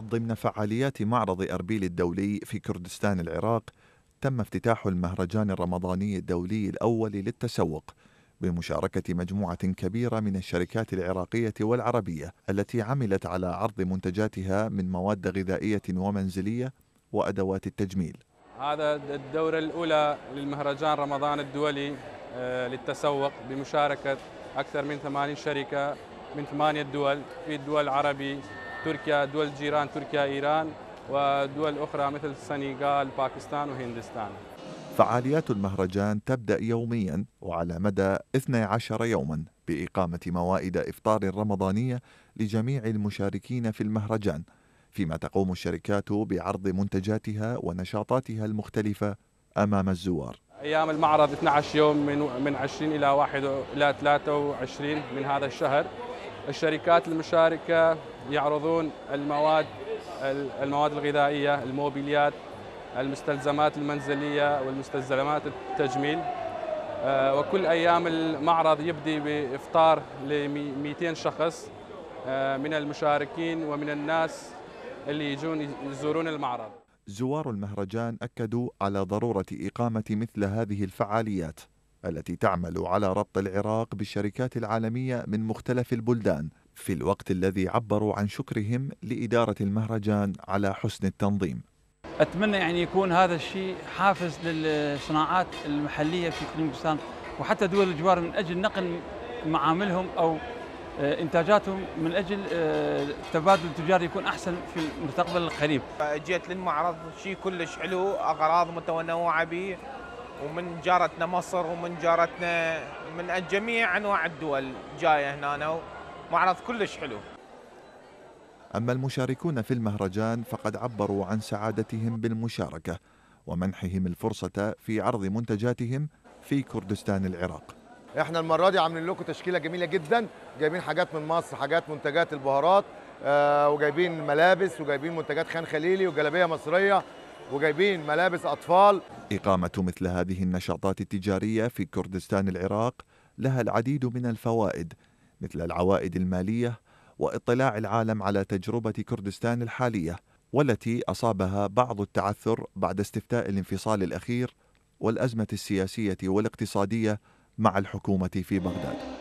ضمن فعاليات معرض أربيل الدولي في كردستان العراق تم افتتاح المهرجان الرمضاني الدولي الأول للتسوق بمشاركة مجموعة كبيرة من الشركات العراقية والعربية التي عملت على عرض منتجاتها من مواد غذائية ومنزلية وأدوات التجميل هذا الدورة الأولى للمهرجان رمضان الدولي آه، للتسوق بمشاركة أكثر من 80 شركة من ثمانية دول في الدول العربية تركيا دول جيران تركيا إيران ودول أخرى مثل السنغال باكستان وهندستان فعاليات المهرجان تبدأ يوميا وعلى مدى 12 يوما بإقامة موائد إفطار رمضانية لجميع المشاركين في المهرجان فيما تقوم الشركات بعرض منتجاتها ونشاطاتها المختلفة أمام الزوار أيام المعرض 12 يوم من من 20 إلى 1 إلى 23 من هذا الشهر الشركات المشاركة يعرضون المواد المواد الغذائية الموبيليات المستلزمات المنزلية والمستلزمات التجميل آه، وكل أيام المعرض يبدي بإفطار ل 200 شخص آه، من المشاركين ومن الناس اللي يجون يزورون المعرض زوار المهرجان أكدوا على ضرورة إقامة مثل هذه الفعاليات التي تعمل على ربط العراق بالشركات العالمية من مختلف البلدان في الوقت الذي عبروا عن شكرهم لإدارة المهرجان على حسن التنظيم أتمنى يعني يكون هذا الشيء حافز للصناعات المحلية في إقليم وحتى دول الجوار من أجل نقل معاملهم أو آه، انتاجاتهم من اجل التبادل آه، التجاري يكون احسن في المستقبل القريب. جيت للمعرض شيء كلش حلو اغراض متنوعه به ومن جارتنا مصر ومن جارتنا من جميع انواع الدول جايه هنا ومعرض كلش حلو. اما المشاركون في المهرجان فقد عبروا عن سعادتهم بالمشاركه ومنحهم الفرصه في عرض منتجاتهم في كردستان العراق. احنا المره دي عاملين لكم تشكيله جميله جدا، جايبين حاجات من مصر، حاجات منتجات البهارات، آه وجايبين ملابس وجايبين منتجات خان خليلي وجلابيه مصريه وجايبين ملابس أطفال إقامة مثل هذه النشاطات التجارية في كردستان العراق لها العديد من الفوائد مثل العوائد المالية وإطلاع العالم على تجربة كردستان الحالية والتي أصابها بعض التعثر بعد استفتاء الانفصال الأخير والأزمة السياسية والاقتصادية مع الحكومة في بغداد